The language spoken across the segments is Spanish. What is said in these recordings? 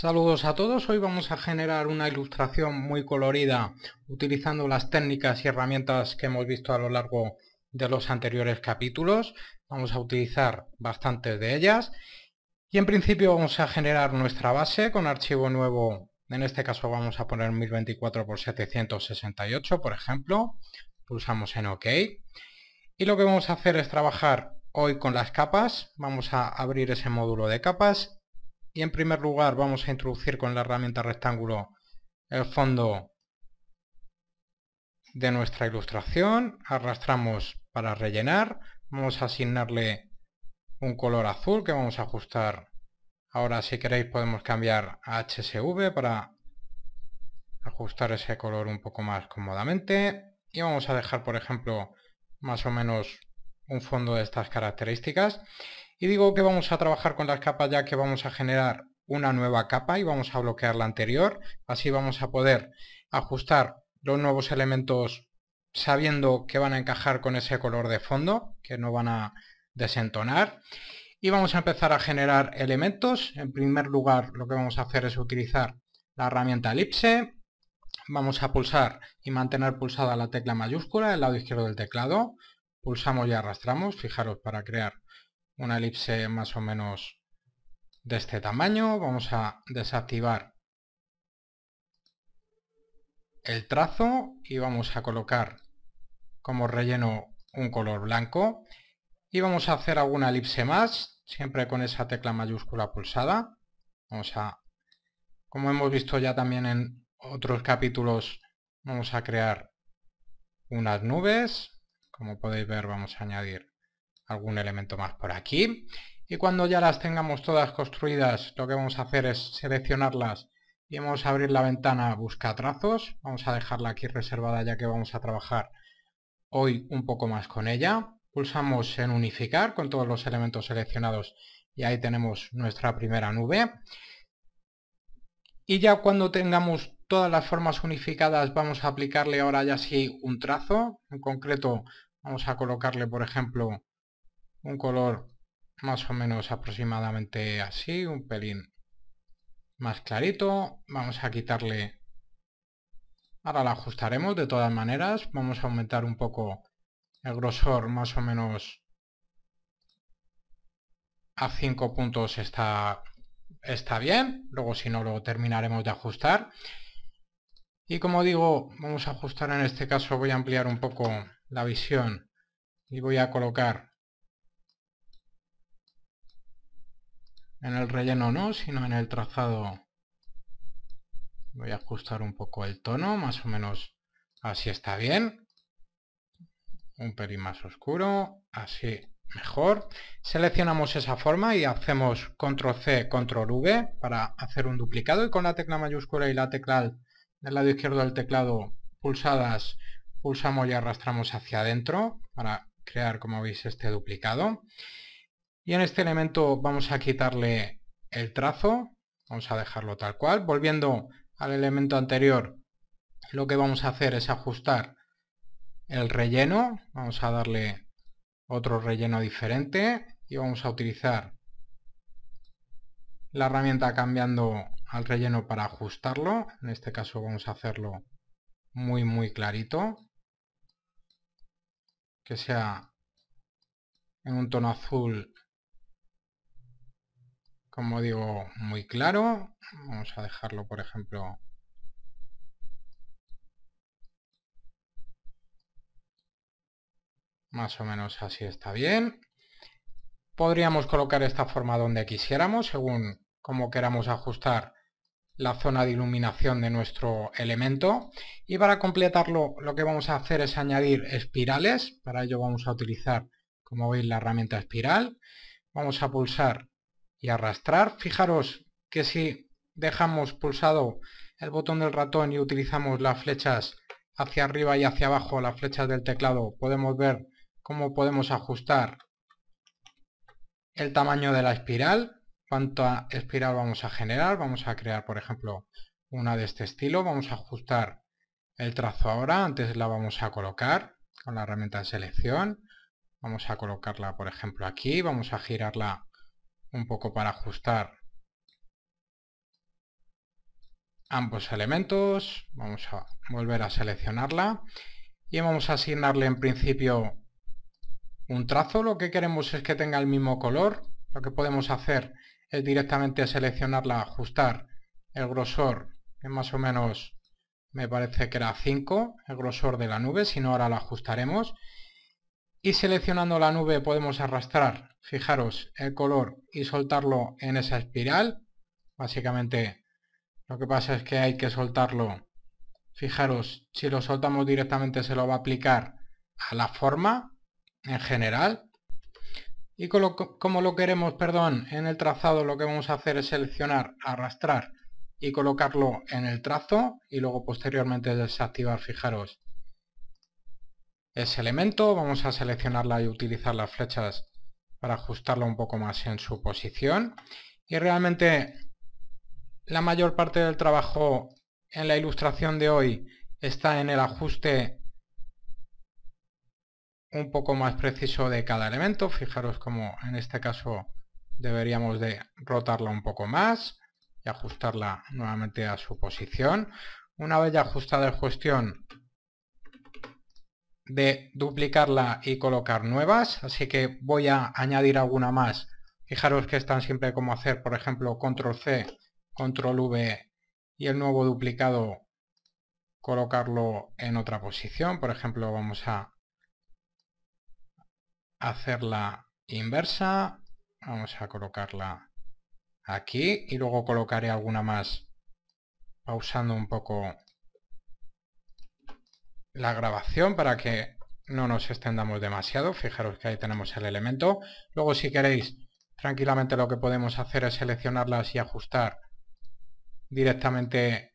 Saludos a todos, hoy vamos a generar una ilustración muy colorida utilizando las técnicas y herramientas que hemos visto a lo largo de los anteriores capítulos. Vamos a utilizar bastantes de ellas y en principio vamos a generar nuestra base con archivo nuevo, en este caso vamos a poner 1024x768 por ejemplo, pulsamos en OK y lo que vamos a hacer es trabajar hoy con las capas, vamos a abrir ese módulo de capas y en primer lugar vamos a introducir con la herramienta rectángulo el fondo de nuestra ilustración, arrastramos para rellenar, vamos a asignarle un color azul que vamos a ajustar ahora si queréis podemos cambiar a HSV para ajustar ese color un poco más cómodamente y vamos a dejar por ejemplo más o menos un fondo de estas características y digo que vamos a trabajar con las capas ya que vamos a generar una nueva capa y vamos a bloquear la anterior. Así vamos a poder ajustar los nuevos elementos sabiendo que van a encajar con ese color de fondo, que no van a desentonar. Y vamos a empezar a generar elementos. En primer lugar lo que vamos a hacer es utilizar la herramienta elipse. Vamos a pulsar y mantener pulsada la tecla mayúscula del lado izquierdo del teclado. Pulsamos y arrastramos, fijaros, para crear una elipse más o menos de este tamaño. Vamos a desactivar el trazo y vamos a colocar como relleno un color blanco. Y vamos a hacer alguna elipse más, siempre con esa tecla mayúscula pulsada. Vamos a, como hemos visto ya también en otros capítulos, vamos a crear unas nubes. Como podéis ver, vamos a añadir algún elemento más por aquí. Y cuando ya las tengamos todas construidas, lo que vamos a hacer es seleccionarlas y vamos a abrir la ventana Busca trazos. Vamos a dejarla aquí reservada ya que vamos a trabajar hoy un poco más con ella. Pulsamos en Unificar con todos los elementos seleccionados y ahí tenemos nuestra primera nube. Y ya cuando tengamos todas las formas unificadas vamos a aplicarle ahora ya sí un trazo. En concreto vamos a colocarle por ejemplo un color más o menos aproximadamente así, un pelín más clarito. Vamos a quitarle... Ahora la ajustaremos de todas maneras. Vamos a aumentar un poco el grosor más o menos a 5 puntos está, está bien. Luego si no lo terminaremos de ajustar. Y como digo, vamos a ajustar en este caso, voy a ampliar un poco la visión y voy a colocar en el relleno no, sino en el trazado. Voy a ajustar un poco el tono, más o menos así está bien. Un pelín más oscuro, así mejor. Seleccionamos esa forma y hacemos control C, control V para hacer un duplicado y con la tecla mayúscula y la tecla del lado izquierdo del teclado pulsadas pulsamos y arrastramos hacia adentro para crear como veis este duplicado y en este elemento vamos a quitarle el trazo, vamos a dejarlo tal cual. Volviendo al elemento anterior, lo que vamos a hacer es ajustar el relleno, vamos a darle otro relleno diferente y vamos a utilizar la herramienta cambiando al relleno para ajustarlo, en este caso vamos a hacerlo muy muy clarito, que sea en un tono azul como digo, muy claro. Vamos a dejarlo, por ejemplo, más o menos así está bien. Podríamos colocar esta forma donde quisiéramos, según como queramos ajustar la zona de iluminación de nuestro elemento. Y para completarlo, lo que vamos a hacer es añadir espirales. Para ello vamos a utilizar, como veis, la herramienta espiral. Vamos a pulsar y arrastrar. Fijaros que si dejamos pulsado el botón del ratón y utilizamos las flechas hacia arriba y hacia abajo, las flechas del teclado, podemos ver cómo podemos ajustar el tamaño de la espiral, cuánta espiral vamos a generar, vamos a crear por ejemplo una de este estilo, vamos a ajustar el trazo ahora, antes la vamos a colocar con la herramienta de selección, vamos a colocarla por ejemplo aquí, vamos a girarla un poco para ajustar ambos elementos. Vamos a volver a seleccionarla y vamos a asignarle en principio un trazo. Lo que queremos es que tenga el mismo color. Lo que podemos hacer es directamente seleccionarla, ajustar el grosor, que más o menos me parece que era 5, el grosor de la nube, si no ahora lo ajustaremos y seleccionando la nube podemos arrastrar, fijaros, el color y soltarlo en esa espiral. Básicamente lo que pasa es que hay que soltarlo, fijaros, si lo soltamos directamente se lo va a aplicar a la forma en general. Y como lo queremos, perdón, en el trazado lo que vamos a hacer es seleccionar, arrastrar y colocarlo en el trazo y luego posteriormente desactivar, fijaros, ese elemento. Vamos a seleccionarla y utilizar las flechas para ajustarla un poco más en su posición. Y realmente la mayor parte del trabajo en la ilustración de hoy está en el ajuste un poco más preciso de cada elemento. Fijaros como en este caso deberíamos de rotarla un poco más y ajustarla nuevamente a su posición. Una vez ya ajustada la cuestión, de duplicarla y colocar nuevas, así que voy a añadir alguna más. Fijaros que están siempre como hacer, por ejemplo, control C, control V y el nuevo duplicado colocarlo en otra posición. Por ejemplo, vamos a hacerla inversa, vamos a colocarla aquí y luego colocaré alguna más pausando un poco la grabación para que no nos extendamos demasiado. Fijaros que ahí tenemos el elemento. Luego si queréis, tranquilamente lo que podemos hacer es seleccionarlas y ajustar directamente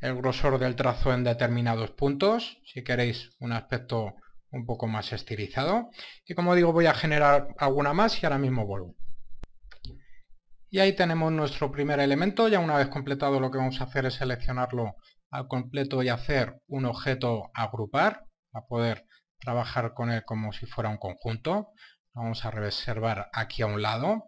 el grosor del trazo en determinados puntos, si queréis un aspecto un poco más estilizado. Y como digo, voy a generar alguna más y ahora mismo vuelvo. Y ahí tenemos nuestro primer elemento, ya una vez completado lo que vamos a hacer es seleccionarlo al completo y hacer un objeto agrupar, a poder trabajar con él como si fuera un conjunto. vamos a reservar aquí a un lado.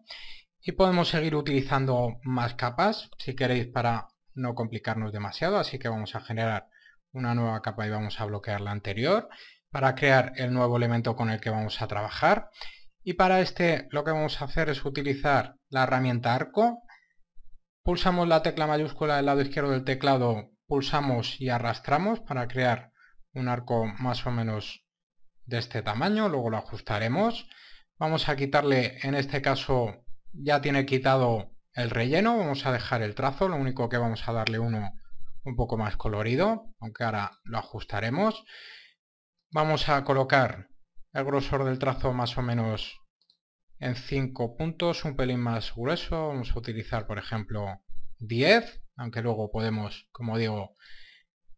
Y podemos seguir utilizando más capas, si queréis, para no complicarnos demasiado. Así que vamos a generar una nueva capa y vamos a bloquear la anterior para crear el nuevo elemento con el que vamos a trabajar. Y para este lo que vamos a hacer es utilizar la herramienta arco. Pulsamos la tecla mayúscula del lado izquierdo del teclado pulsamos y arrastramos para crear un arco más o menos de este tamaño, luego lo ajustaremos. Vamos a quitarle, en este caso ya tiene quitado el relleno, vamos a dejar el trazo, lo único que vamos a darle uno un poco más colorido, aunque ahora lo ajustaremos. Vamos a colocar el grosor del trazo más o menos en 5 puntos, un pelín más grueso, vamos a utilizar por ejemplo 10, aunque luego podemos, como digo,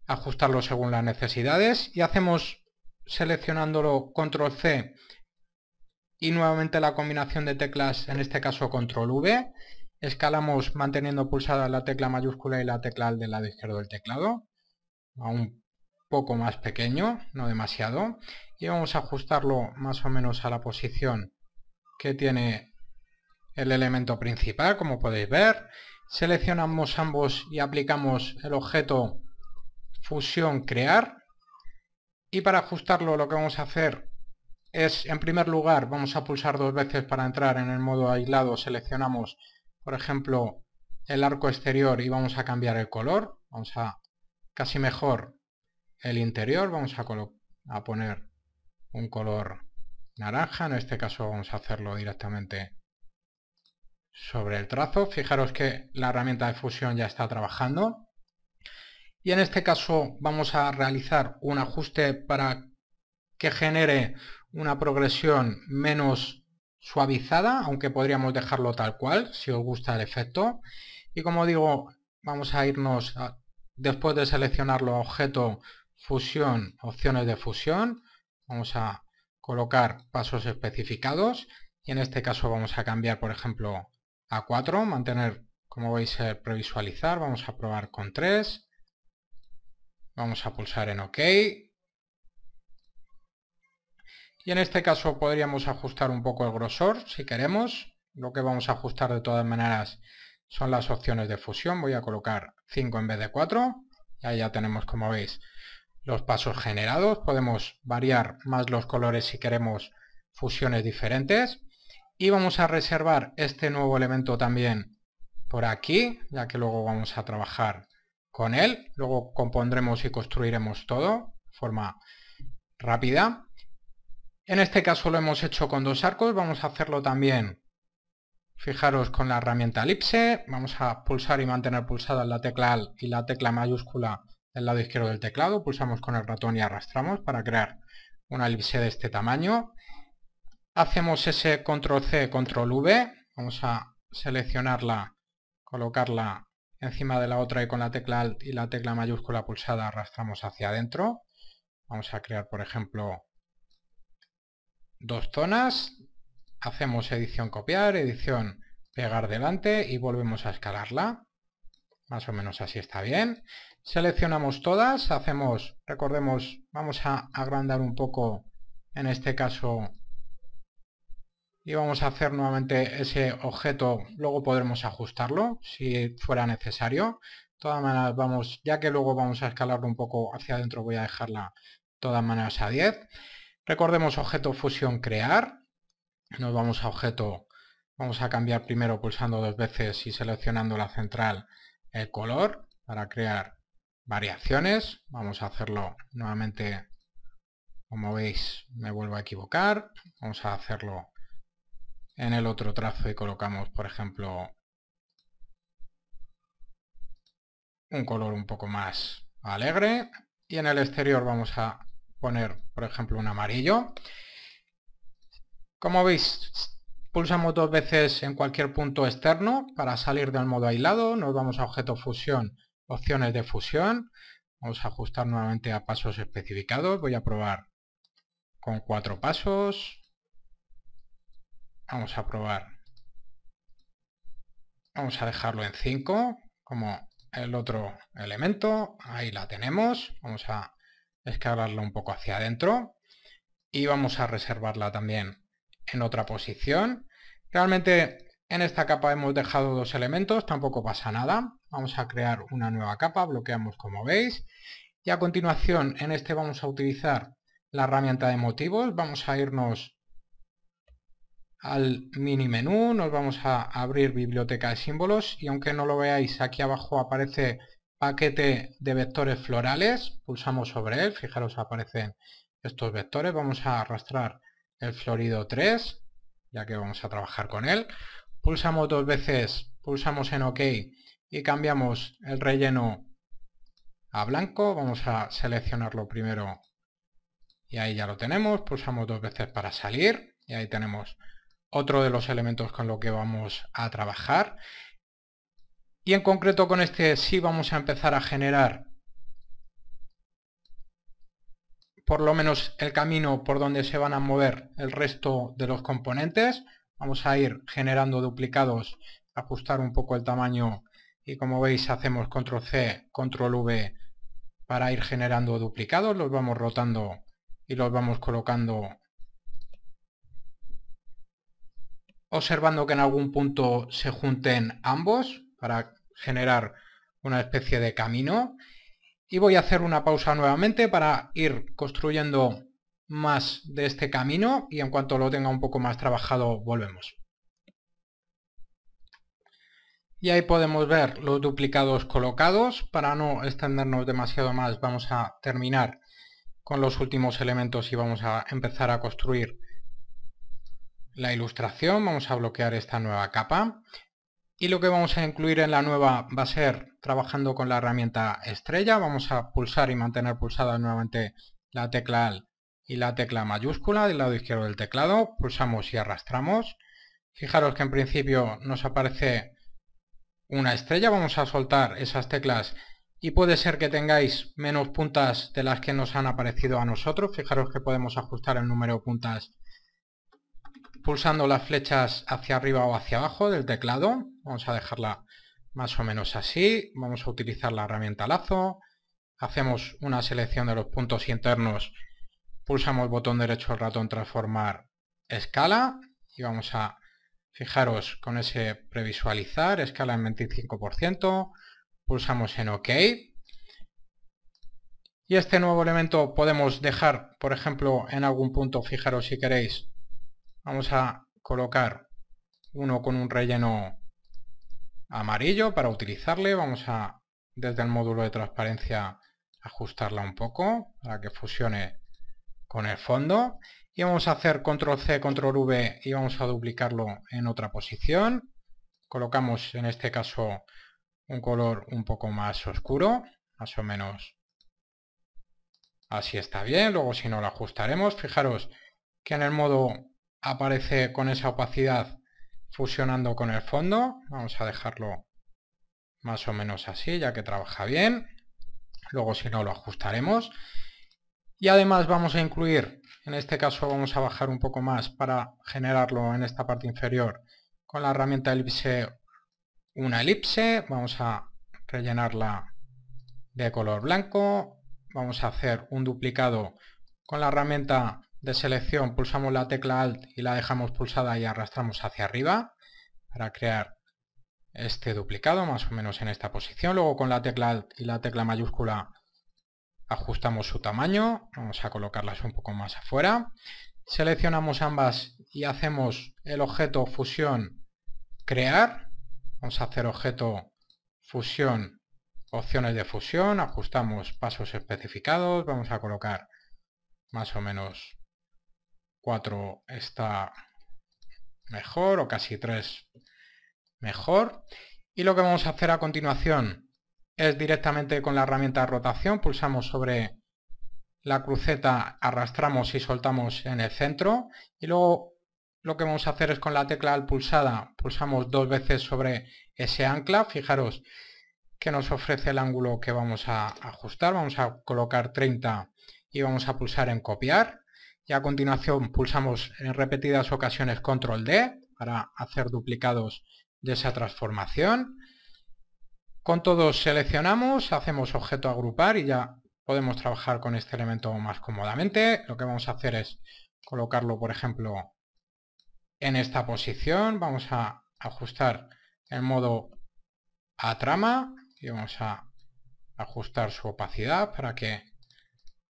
ajustarlo según las necesidades y hacemos seleccionándolo control C y nuevamente la combinación de teclas, en este caso control V, escalamos manteniendo pulsada la tecla mayúscula y la tecla del lado izquierdo del teclado, a un poco más pequeño, no demasiado, y vamos a ajustarlo más o menos a la posición que tiene el elemento principal, como podéis ver, Seleccionamos ambos y aplicamos el objeto fusión crear. Y para ajustarlo lo que vamos a hacer es, en primer lugar, vamos a pulsar dos veces para entrar en el modo aislado. Seleccionamos, por ejemplo, el arco exterior y vamos a cambiar el color. Vamos a, casi mejor, el interior. Vamos a, a poner un color naranja. En este caso vamos a hacerlo directamente sobre el trazo. Fijaros que la herramienta de fusión ya está trabajando. Y en este caso vamos a realizar un ajuste para que genere una progresión menos suavizada, aunque podríamos dejarlo tal cual, si os gusta el efecto. Y como digo, vamos a irnos, después de seleccionar seleccionarlo, objeto, fusión, opciones de fusión, vamos a colocar pasos especificados y en este caso vamos a cambiar, por ejemplo, a 4, mantener, como veis, previsualizar, vamos a probar con 3, vamos a pulsar en OK, y en este caso podríamos ajustar un poco el grosor, si queremos, lo que vamos a ajustar de todas maneras son las opciones de fusión, voy a colocar 5 en vez de 4, y ahí ya tenemos, como veis, los pasos generados, podemos variar más los colores si queremos fusiones diferentes, y vamos a reservar este nuevo elemento también por aquí, ya que luego vamos a trabajar con él. Luego compondremos y construiremos todo de forma rápida. En este caso lo hemos hecho con dos arcos, vamos a hacerlo también, fijaros, con la herramienta elipse. Vamos a pulsar y mantener pulsada la tecla AL y la tecla mayúscula del lado izquierdo del teclado. Pulsamos con el ratón y arrastramos para crear una elipse de este tamaño hacemos ese control C, control V, vamos a seleccionarla, colocarla encima de la otra y con la tecla Alt y la tecla mayúscula pulsada arrastramos hacia adentro. Vamos a crear, por ejemplo, dos zonas. Hacemos edición copiar, edición pegar delante y volvemos a escalarla. Más o menos así está bien. Seleccionamos todas, hacemos, recordemos, vamos a agrandar un poco, en este caso, y vamos a hacer nuevamente ese objeto luego podremos ajustarlo si fuera necesario todas maneras vamos ya que luego vamos a escalarlo un poco hacia adentro voy a dejarla todas maneras a 10 recordemos objeto fusión crear nos vamos a objeto vamos a cambiar primero pulsando dos veces y seleccionando la central el color para crear variaciones vamos a hacerlo nuevamente como veis me vuelvo a equivocar vamos a hacerlo en el otro trazo colocamos, por ejemplo, un color un poco más alegre. Y en el exterior vamos a poner, por ejemplo, un amarillo. Como veis, pulsamos dos veces en cualquier punto externo para salir del modo aislado. Nos vamos a objeto fusión, opciones de fusión. Vamos a ajustar nuevamente a pasos especificados. Voy a probar con cuatro pasos. Vamos a probar. Vamos a dejarlo en 5, como el otro elemento. Ahí la tenemos. Vamos a escalarla un poco hacia adentro. Y vamos a reservarla también en otra posición. Realmente en esta capa hemos dejado dos elementos, tampoco pasa nada. Vamos a crear una nueva capa, bloqueamos como veis. Y a continuación en este vamos a utilizar la herramienta de motivos. Vamos a irnos al mini menú, nos vamos a abrir biblioteca de símbolos y aunque no lo veáis aquí abajo aparece paquete de vectores florales, pulsamos sobre él, fijaros aparecen estos vectores, vamos a arrastrar el florido 3, ya que vamos a trabajar con él, pulsamos dos veces, pulsamos en OK y cambiamos el relleno a blanco, vamos a seleccionarlo primero y ahí ya lo tenemos, pulsamos dos veces para salir y ahí tenemos otro de los elementos con lo que vamos a trabajar. Y en concreto con este sí vamos a empezar a generar por lo menos el camino por donde se van a mover el resto de los componentes. Vamos a ir generando duplicados, ajustar un poco el tamaño y como veis hacemos control C, control V para ir generando duplicados. Los vamos rotando y los vamos colocando observando que en algún punto se junten ambos para generar una especie de camino. Y voy a hacer una pausa nuevamente para ir construyendo más de este camino y en cuanto lo tenga un poco más trabajado volvemos. Y ahí podemos ver los duplicados colocados. Para no extendernos demasiado más vamos a terminar con los últimos elementos y vamos a empezar a construir la ilustración, vamos a bloquear esta nueva capa y lo que vamos a incluir en la nueva va a ser trabajando con la herramienta estrella, vamos a pulsar y mantener pulsada nuevamente la tecla AL y la tecla mayúscula del lado izquierdo del teclado, pulsamos y arrastramos, fijaros que en principio nos aparece una estrella, vamos a soltar esas teclas y puede ser que tengáis menos puntas de las que nos han aparecido a nosotros, fijaros que podemos ajustar el número de puntas pulsando las flechas hacia arriba o hacia abajo del teclado. Vamos a dejarla más o menos así. Vamos a utilizar la herramienta lazo. Hacemos una selección de los puntos internos. Pulsamos el botón derecho del ratón transformar escala. Y vamos a fijaros con ese previsualizar, escala en 25%. Pulsamos en OK. Y este nuevo elemento podemos dejar, por ejemplo, en algún punto, fijaros si queréis, Vamos a colocar uno con un relleno amarillo para utilizarle. Vamos a, desde el módulo de transparencia, ajustarla un poco para que fusione con el fondo. Y vamos a hacer control C, control V y vamos a duplicarlo en otra posición. Colocamos en este caso un color un poco más oscuro, más o menos así está bien. Luego si no lo ajustaremos, fijaros que en el modo aparece con esa opacidad fusionando con el fondo. Vamos a dejarlo más o menos así, ya que trabaja bien. Luego si no lo ajustaremos. Y además vamos a incluir, en este caso vamos a bajar un poco más para generarlo en esta parte inferior con la herramienta elipse una elipse. Vamos a rellenarla de color blanco. Vamos a hacer un duplicado con la herramienta de selección pulsamos la tecla Alt y la dejamos pulsada y arrastramos hacia arriba para crear este duplicado más o menos en esta posición. Luego con la tecla Alt y la tecla mayúscula ajustamos su tamaño. Vamos a colocarlas un poco más afuera. Seleccionamos ambas y hacemos el objeto fusión crear. Vamos a hacer objeto fusión opciones de fusión. Ajustamos pasos especificados. Vamos a colocar más o menos 4 está mejor o casi 3 mejor. Y lo que vamos a hacer a continuación es directamente con la herramienta de rotación, pulsamos sobre la cruceta, arrastramos y soltamos en el centro y luego lo que vamos a hacer es con la tecla al pulsada, pulsamos dos veces sobre ese ancla, fijaros que nos ofrece el ángulo que vamos a ajustar, vamos a colocar 30 y vamos a pulsar en copiar y a continuación pulsamos en repetidas ocasiones control D para hacer duplicados de esa transformación. Con todos seleccionamos, hacemos objeto agrupar y ya podemos trabajar con este elemento más cómodamente. Lo que vamos a hacer es colocarlo, por ejemplo, en esta posición. Vamos a ajustar el modo a trama y vamos a ajustar su opacidad para que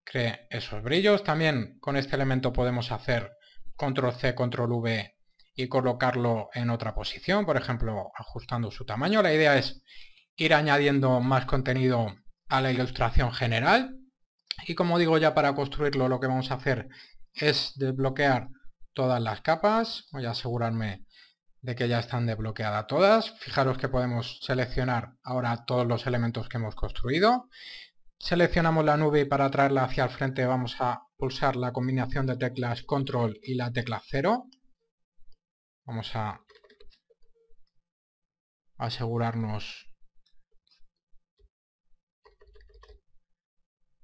cree esos brillos. También con este elemento podemos hacer control C, control V y colocarlo en otra posición, por ejemplo, ajustando su tamaño. La idea es ir añadiendo más contenido a la ilustración general. Y como digo, ya para construirlo lo que vamos a hacer es desbloquear todas las capas. Voy a asegurarme de que ya están desbloqueadas todas. Fijaros que podemos seleccionar ahora todos los elementos que hemos construido. Seleccionamos la nube y para traerla hacia el frente vamos a pulsar la combinación de teclas control y la tecla 0. Vamos a asegurarnos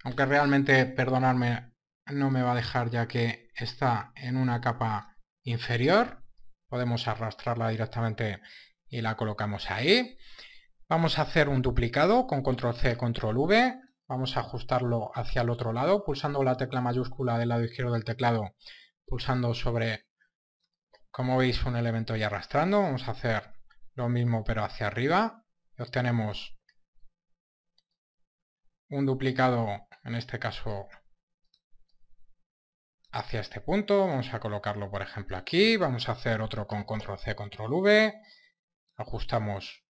aunque realmente perdonarme no me va a dejar ya que está en una capa inferior podemos arrastrarla directamente y la colocamos ahí vamos a hacer un duplicado con control C control V Vamos a ajustarlo hacia el otro lado, pulsando la tecla mayúscula del lado izquierdo del teclado, pulsando sobre, como veis, un elemento y arrastrando. Vamos a hacer lo mismo pero hacia arriba. Y obtenemos un duplicado, en este caso hacia este punto, vamos a colocarlo por ejemplo aquí, vamos a hacer otro con control C, control V, ajustamos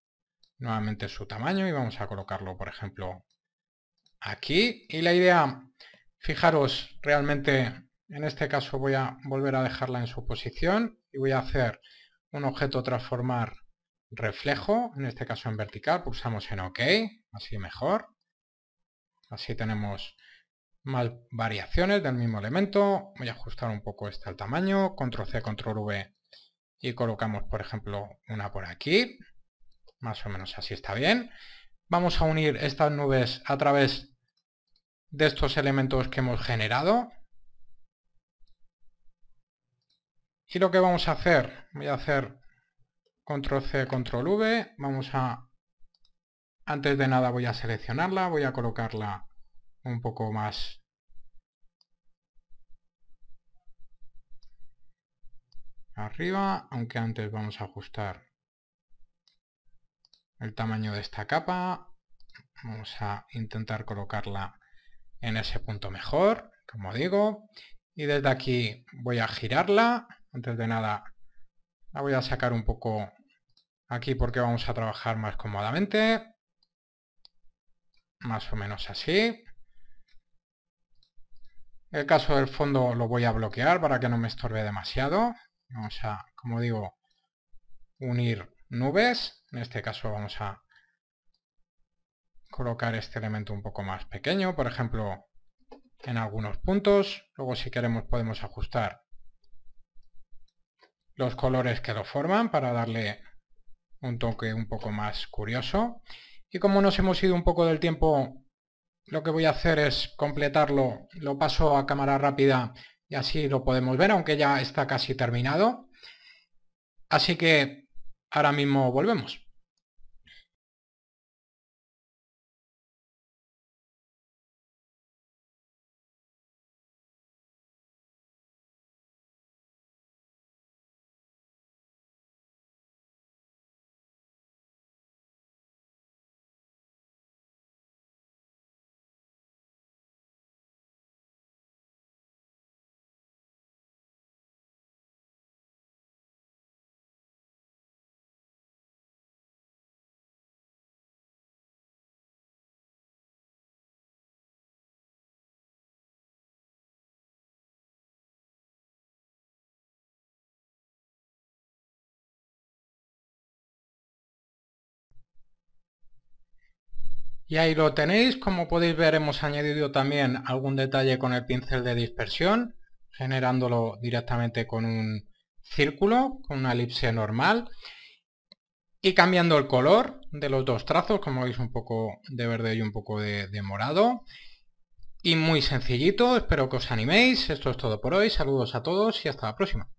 nuevamente su tamaño y vamos a colocarlo por ejemplo aquí y la idea, fijaros, realmente en este caso voy a volver a dejarla en su posición y voy a hacer un objeto transformar reflejo, en este caso en vertical, pulsamos en OK, así mejor. Así tenemos más variaciones del mismo elemento. Voy a ajustar un poco este al tamaño, control C, control V y colocamos por ejemplo una por aquí. Más o menos así está bien. Vamos a unir estas nubes a través de estos elementos que hemos generado. Y lo que vamos a hacer, voy a hacer control C, control V, vamos a, antes de nada voy a seleccionarla, voy a colocarla un poco más arriba, aunque antes vamos a ajustar el tamaño de esta capa, vamos a intentar colocarla en ese punto mejor, como digo. Y desde aquí voy a girarla. Antes de nada, la voy a sacar un poco aquí porque vamos a trabajar más cómodamente. Más o menos así. El caso del fondo lo voy a bloquear para que no me estorbe demasiado. Vamos a, como digo, unir nubes. En este caso vamos a colocar este elemento un poco más pequeño, por ejemplo, en algunos puntos. Luego si queremos podemos ajustar los colores que lo forman para darle un toque un poco más curioso. Y como nos hemos ido un poco del tiempo, lo que voy a hacer es completarlo, lo paso a cámara rápida y así lo podemos ver, aunque ya está casi terminado. Así que ahora mismo volvemos. Y ahí lo tenéis, como podéis ver hemos añadido también algún detalle con el pincel de dispersión, generándolo directamente con un círculo, con una elipse normal, y cambiando el color de los dos trazos, como veis un poco de verde y un poco de, de morado. Y muy sencillito, espero que os animéis, esto es todo por hoy, saludos a todos y hasta la próxima.